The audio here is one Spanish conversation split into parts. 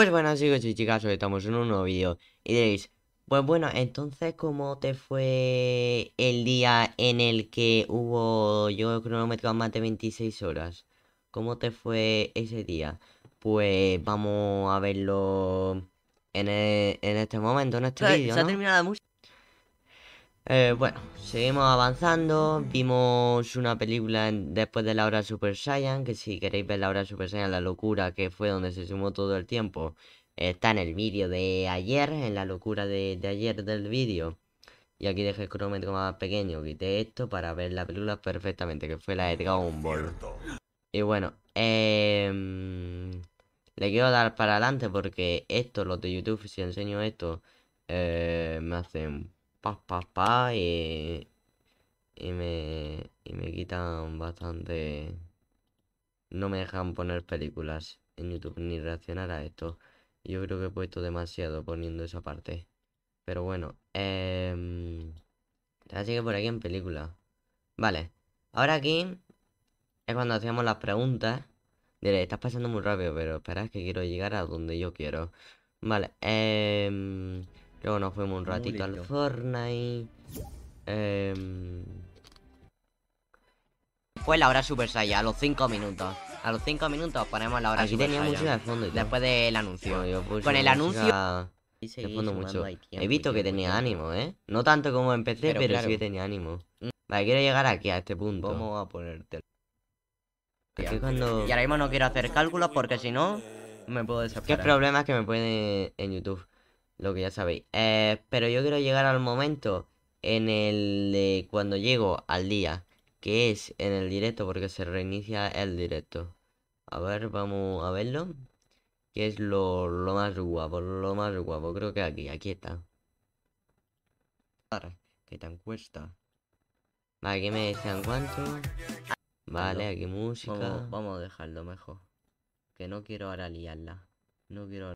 Pues bueno chicos y chicas, hoy estamos en un nuevo vídeo y diréis, pues bueno, entonces ¿cómo te fue el día en el que hubo yo cronometrado más de 26 horas? ¿Cómo te fue ese día? Pues vamos a verlo en, e, este momento, en este vídeo, ha la eh, bueno, seguimos avanzando. Vimos una película después de la hora Super Saiyan. Que si queréis ver la hora Super Saiyan, la locura que fue donde se sumó todo el tiempo, está en el vídeo de ayer, en la locura de, ayer del vídeo. Y aquí dejé el cronómetro más pequeño. Quité esto para ver la película perfectamente, que fue la de Dragon Ball. Y bueno, em, le quiero dar para adelante porque esto, los de YouTube, si enseño esto, eh, me hacen pa, pa, pa y, y, me, y me quitan bastante... No me dejan poner películas en YouTube ni reaccionar a esto. Yo creo que he puesto demasiado poniendo esa parte. Pero bueno, eh, así que por aquí en película. Vale, ahora aquí es cuando hacíamos las preguntas. Diré, estás pasando muy rápido, pero espera que quiero llegar a donde yo quiero. Vale, eh... Luego nos fuimos un ratito al Fortnite. Eh... Fue la hora Super Saiyan, a los 5 minutos. A los 5 minutos ponemos la hora Aquí tenía mucho música de fondo y todo. Después del anuncio. Con el anuncio... mucho. He visto que tenía ánimo, ¿eh? No tanto como empecé, pero, sí que tenía ánimo. Vale, quiero llegar aquí, a este punto. Vamos a ponerte... Cuando... Y ahora mismo no quiero hacer cálculos porque si no, me puedo desesperar. ¿Qué problemas que me pone en YouTube? lo que ya sabéis. Eh, pero yo quiero llegar al momento en el de cuando llego al día, que es en el directo, porque se reinicia el directo. A ver, vamos a verlo. Que es lo, lo más guapo, lo más guapo. Creo que aquí, aquí está. ¿Qué tan cuesta? Vale, aquí me decían cuánto. Vale, aquí música. Vamos, a dejarlo mejor. Que no quiero ahora liarla. No quiero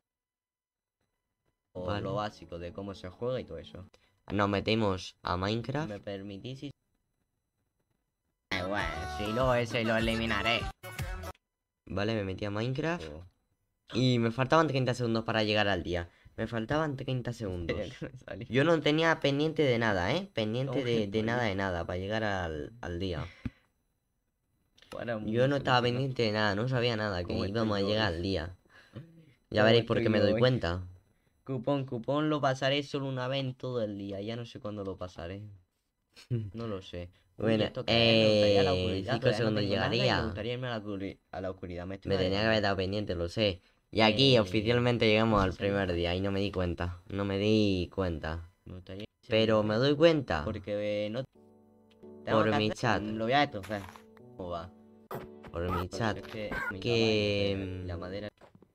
lo, básico de cómo se juega y todo eso. Nos metemos a Minecraft. ¿Me permitís? si eh, lo eliminaré. Vale, me metí a Minecraft. Oh. Y me faltaban 30 segundos para llegar al día. Me faltaban 30 segundos. Yo no tenía pendiente de nada, ¿eh? Pendiente de, nada ¿eh? de nada para llegar al, al día. Yo no estaba pendiente de nada, no sabía nada, que íbamos a llegar al día. Ya veréis por qué me doy cuenta. Cupón, cupón lo pasaré solo una vez en todo el día. Ya no sé cuándo lo pasaré. No lo sé. Bueno, llegaría. Me gustaría eh, a la, oscuridad. Me, tenía que haber dado pendiente, lo sé. Y aquí eh, oficialmente llegamos al primer día y no me di cuenta. No me di cuenta. Pero me doy cuenta. Porque Por mi chat. Lo voy a ¿Cómo va? Por mi chat. que. Mm, la madera.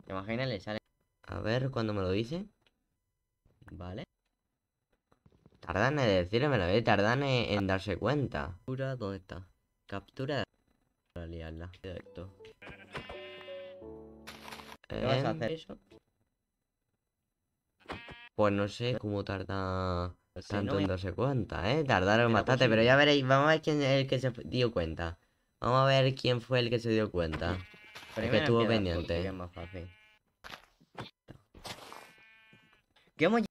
¿Te sale. A ver cuándo me lo dice. Vale. Tardan en decírmelo, eh. Tardan en, darse cuenta. Captura, ¿dónde está? Captura. Directo. ¿Qué a em, hacer? Eso? Pues no sé cómo tarda pues tanto en darse cuenta, ¿eh? Tardaron pues bastante, pero ya veréis. Vamos a ver quién es el que se dio cuenta. Vamos a ver quién fue el que se dio cuenta. que estuvo pendiente. ¿Qué hemos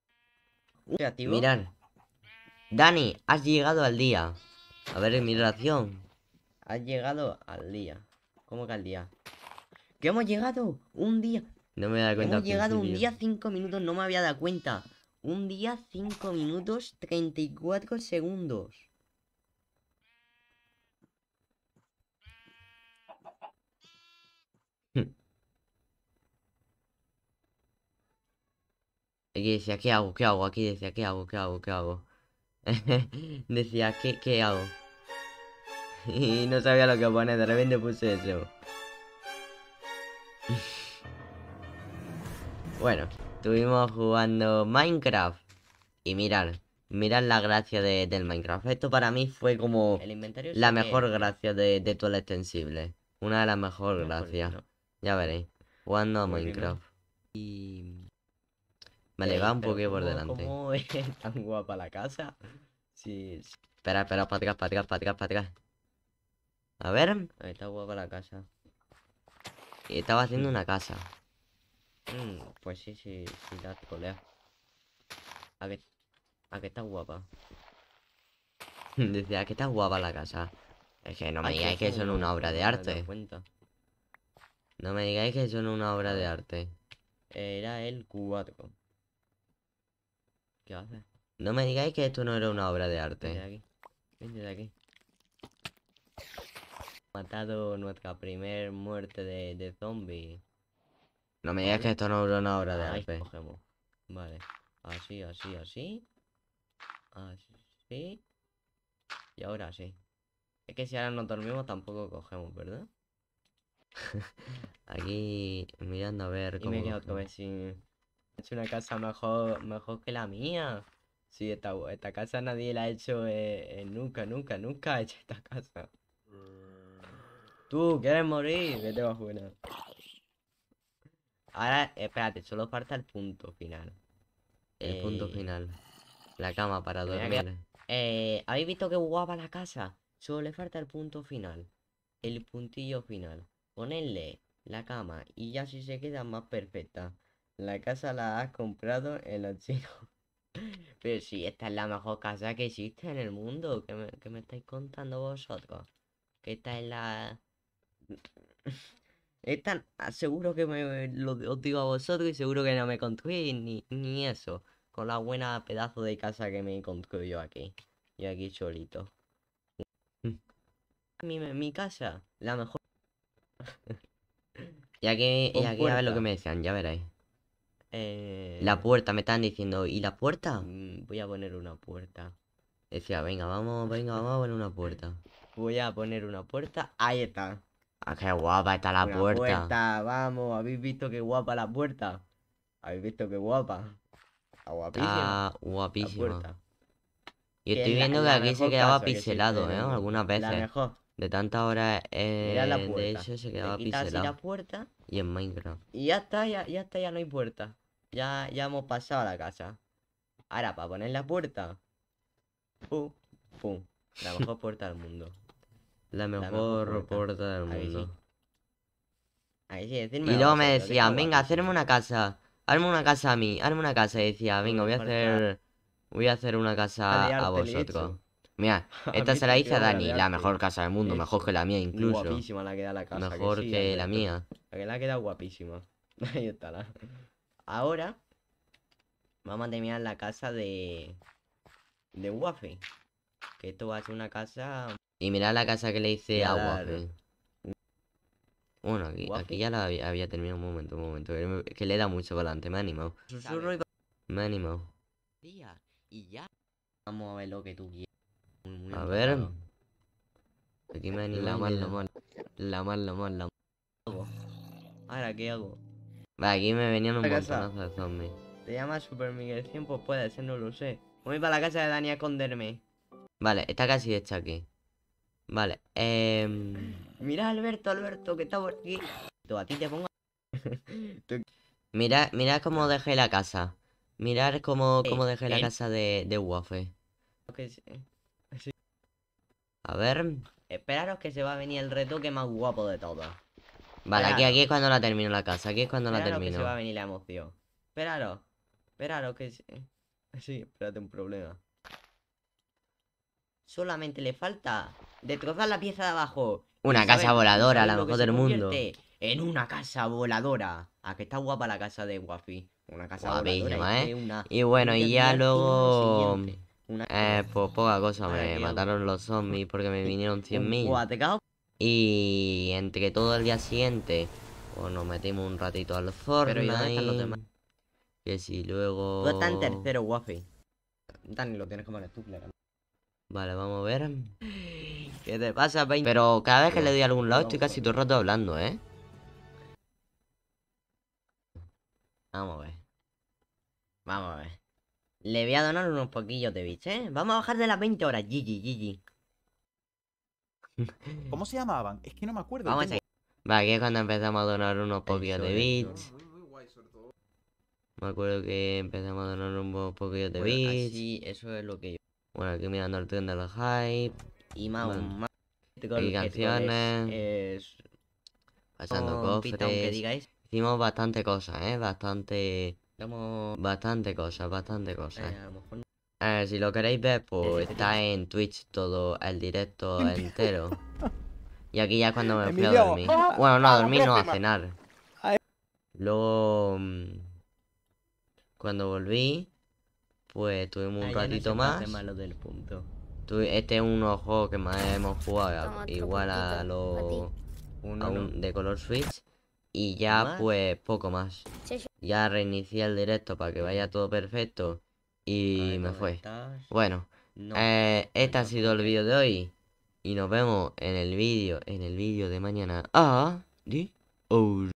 Uh, creativo. Mirad. Dani, has llegado al día. A ver, mi relación. Has llegado al día. ¿Cómo que al día? ¡Que hemos llegado! ¡Un día! No me he dado cuenta. Hemos llegado un día cinco minutos, no me había dado cuenta. Un día cinco minutos treinta y cuatro segundos. Aquí decía, ¿qué hago? ¿Qué hago? Aquí decía, ¿qué hago? ¿Qué hago? ¿Qué hago? decía, ¿qué, ¿qué hago? y no sabía lo que poner, de repente puse eso. bueno, estuvimos jugando Minecraft. Y mirad, mirad la gracia del Minecraft. Esto para mí fue como la mejor gracia de, de, todo el extensible. Una de las mejores gracias. Ya veréis, jugando a Minecraft. Y... Me va un poquito por delante. ¿Cómo es tan guapa la casa? Sí. Espera, espera, para atrás, para atrás, para atrás, para atrás. A ver. está guapa la casa. Y estaba haciendo una casa. Mm, pues sí, sí, sí, la colea. A qué a está guapa. Decía, ¿a que está guapa la casa? Es que no me digáis que son una obra de arte. No me digáis que son una obra de arte. Era el 4. No me digáis que esto no era una obra de arte. Vente de aquí. Vente de aquí. Matado nuestra primer muerte de, de zombie. No me digas que esto no era una obra de arte. Cogemos. Vale. Así, así, así. Así. Y ahora sí. Es que si ahora no dormimos tampoco cogemos, ¿verdad? Aquí mirando a ver y cómo. me una casa mejor, mejor que la mía. Sí, esta, esta casa nadie la ha hecho eh, eh, nunca, nunca, nunca ha hecho esta casa. Tú, ¿quieres morir? Vete Ahora, espérate, solo falta el punto final. El punto eh, final. La cama para dormir. ¿Habéis visto que guapa la casa? Solo le falta el punto final. El puntillo final. Ponerle la cama y ya si se queda más perfecta. La casa la has comprado en los Pero si esta es la mejor casa que existe en el mundo. ¿Qué me, estáis contando vosotros? Que esta es la... Esta, ah, seguro que me lo os digo a vosotros y seguro que no me construís ni, eso. Con la buena pedazo de casa que me construyó aquí. Y aquí solito. Mi, mi casa, la mejor. y aquí, y aquí a ver lo que me decían, ya veréis. Eh, la puerta, me están diciendo, ¿y la puerta? Mm, voy a poner una puerta. Decía, venga, vamos, venga, vamos a poner una puerta. Voy a poner una puerta, ahí está. Ah, qué guapa está la puerta. Vamos, ¿habéis visto qué guapa la puerta? ¿Habéis visto qué guapa? Está guapísima. Ah, y estoy viendo que aquí se quedaba pixelado, ¿eh? Algunas veces. De tantas horas eh, de hecho se quedaba pixelado. Y en Minecraft. Y ya está, ya, ya está, ya no hay puerta. Ya, hemos pasado a la casa. Ahora, para poner la puerta. Pum, La mejor puerta del mundo. La mejor, puerta. del mundo. y luego me decía, venga, hacerme una casa. Arme una casa a mí, arme una casa. Y decía, venga, voy a hacer. Voy a hacer una casa a, vosotros. Mira, esta se la hice a Dani, la mejor casa del mundo, mejor que la mía incluso. Guapísima la la casa. Mejor que, que la mía. La que la ha quedado guapísima. Ahí está la. Ahora vamos a terminar la casa de... De Waffy. Que esto va a ser una casa... Y mirad la casa que le hice a Waffy. Bueno, aquí, ya la había, terminado un momento, un momento. Que, que le da mucho para adelante, me ha animado. Me ha animado. Y ya. Vamos a ver lo que tú quieres. a ver. Aquí me la mal, la mal. La mal, la mal, la mal. ¿Ahora qué hago? Aquí me venían un montonazo de zombies. Te llamas Super Miguel 100, pues puede ser, no lo sé. Voy para la casa de Dani a esconderme. Vale, está casi hecha aquí. Vale, eh... Em, mira, Alberto, Alberto, que está por aquí. Tú, a ti te pongo... mira, mira cómo dejé la casa. Mirar cómo, cómo dejé la casa de, de wafe Okay, sí. A ver. Esperaros que se va a venir el retoque más guapo de todos. Vale, aquí, es cuando la termino la casa. Aquí es cuando la termino. Que se va a venir la emoción. Espéralo. Espéralo que... Sí, espérate un problema. Solamente le falta destrozar la pieza de abajo. Una casa voladora, la mejor del mundo. En una casa voladora. A ah, que está guapa la casa de Wafi. Una casa Guapísima, ¿eh? Y bueno, y ya luego... Eh, pues poca cosa, me mataron los zombies porque me vinieron 100.000. Y entre todo el día siguiente, pues nos metimos un ratito al Fortnite. Que si luego... No tan tercero, Wafi Dani, lo tienes que poner tú, Vale, vamos a ver. ¿Qué te pasa, Pein? Pero cada vez que le doy a algún lado estoy casi todo el rato hablando, ¿eh? Vamos a ver. Vamos a ver. Le voy a donar unos poquillos de bits, ¿eh? Vamos a bajar de las 20 horas, GG, GG. ¿Cómo se llamaban? Es que no me acuerdo. Vamos a Va, aquí es cuando empezamos a donar unos poquillos de bits. Me acuerdo que empezamos a donar unos poquillos de bits. Bueno, sí, eso es lo que yo. Bueno, aquí mirando el tren de los hype. Y más, Y canciones. Pasando oh, cofres. Hicimos bastante cosas, ¿eh? Bastante. Bastante cosas, bastante cosas ver, si lo queréis ver, pues está en Twitch todo el directo entero. Y aquí ya es cuando me fui a dormir. Bueno, no a ah, dormir, no a cenar. Luego, mm, cuando volví, pues tuvimos un ah, ratito más. Este es uno de juegos que más hemos jugado, igual a los de color switch. Y ya, pues, poco más. Ya reinicié el directo para que vaya todo perfecto. Y me fue. Bueno, eh, este ha sido el vídeo de hoy. Y nos vemos en el vídeo, en el vídeo de mañana. Ah, di, oh.